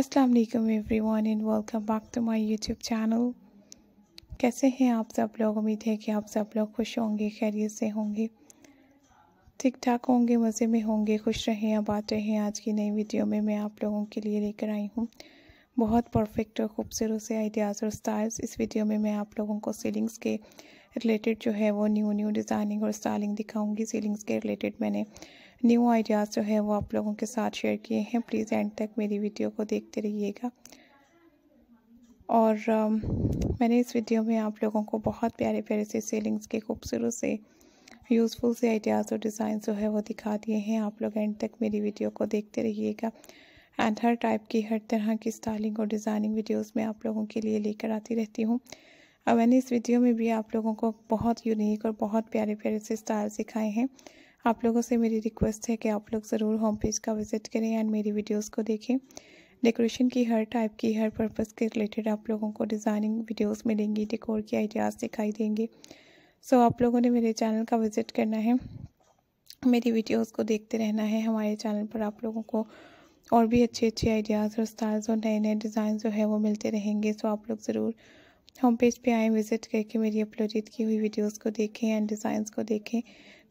अस्सलाम वालेकुम everyone and welcome back to my YouTube channel कैसे हैं आप सब लोग उम्मीद है कि आप सब लोग खुश होंगे खैरियत से होंगे ठीक ठाक होंगे मज़े में होंगे खुश रहें बात रहें आज की नई वीडियो में मैं आप लोगों के लिए लेकर आई हूँ बहुत परफेक्ट और ख़ूबसूरत से आइडियाज़ और स्टाइल्स इस वीडियो में मैं आप लोगों को सीलिंग्स के रिलेटेड जो है वो न्यू न्यू डिज़ाइनिंग और स्टाइलिंग दिखाऊंगी सीलिंग्स के रिलेटेड मैंने न्यू आइडियाज़ जो है वो आप लोगों के साथ शेयर किए हैं प्लीज़ एंड तक मेरी वीडियो को देखते रहिएगा और um, मैंने इस वीडियो में आप लोगों को बहुत प्यारे प्यारे से सीलिंग्स के खूबसूरत से यूज़फुल से आइडियाज़ और डिज़ाइन जो है वो दिखा दिए हैं आप लोग एंड तक मेरी वीडियो को देखते रहिएगा एंड हर टाइप की हर तरह की स्टाइलिंग और डिज़ाइनिंग वीडियोस मैं आप लोगों के लिए लेकर आती रहती हूँ अब मैंने इस वीडियो में भी आप लोगों को बहुत यूनिक और बहुत प्यारे प्यारे से स्टाइल सिखाए हैं आप लोगों से मेरी रिक्वेस्ट है कि आप लोग ज़रूर होम पेज का विज़िट करें एंड मेरी वीडियोस को देखें डेकोरेशन की हर टाइप की हर पर्पज़ के रिलेटेड आप लोगों को डिज़ाइनिंग वीडियोस मिलेंगी डेकोर के आइडियाज़ दिखाई देंगे सो आप लोगों ने मेरे चैनल का विज़िट करना है मेरी वीडियोस को देखते रहना है हमारे चैनल पर आप लोगों को और भी अच्छे अच्छे आइडियाज़ और स्टाइल्स और नए नए डिज़ाइन जो है वो मिलते रहेंगे सो आप लोग ज़रूर होम पेज पे आए विज़िट करके मेरी अपलोडेड की हुई वीडियोस को देखें एंड डिज़ाइंस को देखें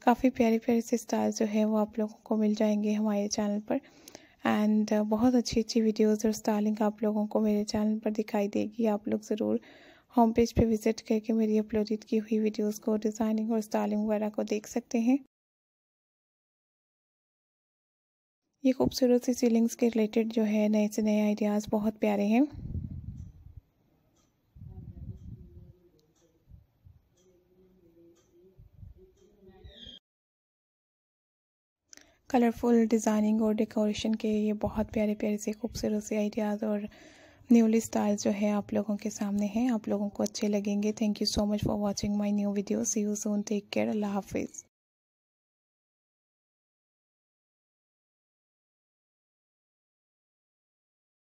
काफ़ी प्यारे प्यारे से स्टाइल जो है वो आप लोगों को मिल जाएंगे हमारे चैनल पर एंड uh, बहुत अच्छी अच्छी वीडियोस और स्टाइलिंग आप लोगों को मेरे चैनल पर दिखाई देगी आप लोग ज़रूर होम पेज पे विज़िट करके मेरी अपलोडेड की हुई वीडियोज़ को डिज़ाइनिंग और स्टाइलिंग वगैरह को देख सकते हैं ये खूबसूरत सी सीलिंग्स के रिलेटेड जो है नए से नए आइडियाज़ बहुत प्यारे हैं कलरफुल डिज़ाइनिंग और डेकोरेशन के ये बहुत प्यारे प्यारे से खूबसूरत से आइडियाज़ और न्यूली स्टाइल्स जो है आप लोगों के सामने हैं आप लोगों को अच्छे लगेंगे thank you so much for watching my new video see you soon take care अल्लाह हाफिज़